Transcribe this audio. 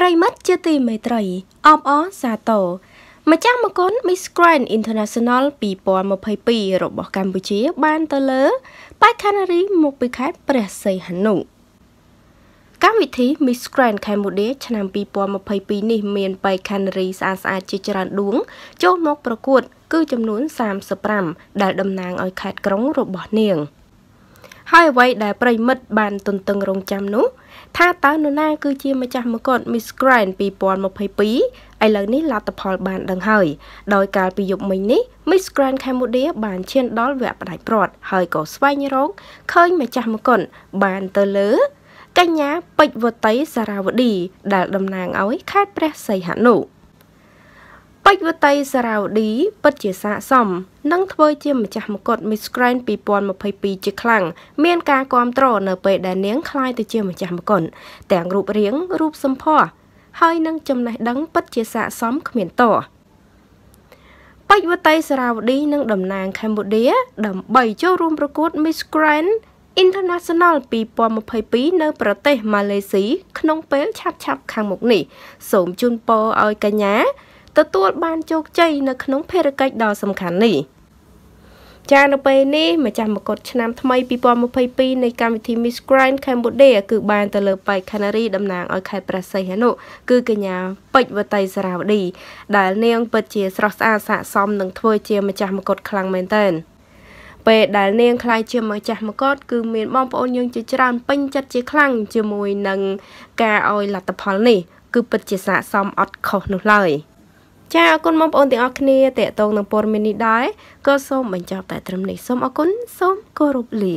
ប្រិមិត្តជាទីមេត្រីអបអរសាទរម្ចាស់មកុន Miss Grand International 2022របស់កម្ពុជា បានទៅលើបាច់ខានារីមកពីខេត្តព្រះសីហនុ កម្មវិធី Miss Grand Cambodia ឆ្នាំ2022នេះមានបេក្ខនារីស្អាតស្អាតជាច្រើនដួងចូលមកប្រកួតគឺចំនួន35ដែលតំណាងឲ្យខេត្តក្រុងរបស់នាង។ហើយអ្វីដែលប្រិមិត្តបានទន្ទឹងរង់ចាំនោះថាតើនរណាគឺជាម្ចាស់មកុដ Miss Grand 2022ឥឡូវនេះលទ្ធផល បានដឹងហើយដោយកាលពីយប់មិញនេះ Miss Grand Cambodia បានឈានដល់វគ្គផ្ដាច់ព្រាត់ហើយក៏ស្វែងរកឃើញម្ចាស់មកុដបានទៅលើ កញ្ញាពេជ្រវតីសារ៉ាវឌីដែលតំណាងឲ្យខេត្តព្រះសីហនុ។ពេជ្រវតីសារ៉ាវឌីពិតជាស័ក្តិសមនឹងធ្វើជាម្ចាស់មកុដ Miss Grand 2022ជាខ្លាំងមានការគ្រប់គ្រងនៅពេលដែលនាងក្លាយទៅជាម្ចាស់មកុដទាំងរូបរាងរូបសម្ផស្សហើយនឹងចំណេះដឹងពិតជាស័ក្តិសមគ្មានតោះពេជ្រវតីសារ៉ាវឌីនឹងតំណាងកម្ពុជាដើម្បីចូលរួមប្រកួត Miss Grand International 2022នៅប្រទេសម៉ាឡេស៊ីក្នុងពេលឆាប់ៗខាងមុខនេះ សូមជូនពរឲ្យកញ្ញាទទួលបានជោគជ័យនៅក្នុងភារកិច្ចដ៏សំខាន់នេះ។ចានៅពេលនេះម្ចាស់មកុដឆ្នាំថ្មី2022នៃកម្មវិធី Miss Grand Cambodia គឺបានទៅលើបែកខាណារីតំណាងឲ្យខេត្តព្រះសីហនុគឺកញ្ញាពេជ្រវតីសារវឌីដែលនាងពិតជាស្រស់ស្អាតស័ក្តិសមនឹងធ្វើជាម្ចាស់មកុដខ្លាំងមែនទែនពេលដែលនាងខ្លាយជាម្ចាស់មកុដគឺមានបងប្អូនយើងជាច្រើនពេញចិត្តជាខ្លាំងជាមួយនឹងការឲ្យលទ្ធផលនេះ គឺពិតជាស័ក្តិសមអត់ខុសនោះឡើយ។ចាអរគុណបងប្អូនទាំងអស់គ្នាតេតងនឹងព័ត៌មាននេះដែរក៏សូមបញ្ចប់តែត្រឹមនេះសូមអរគុណសូមគោរពលា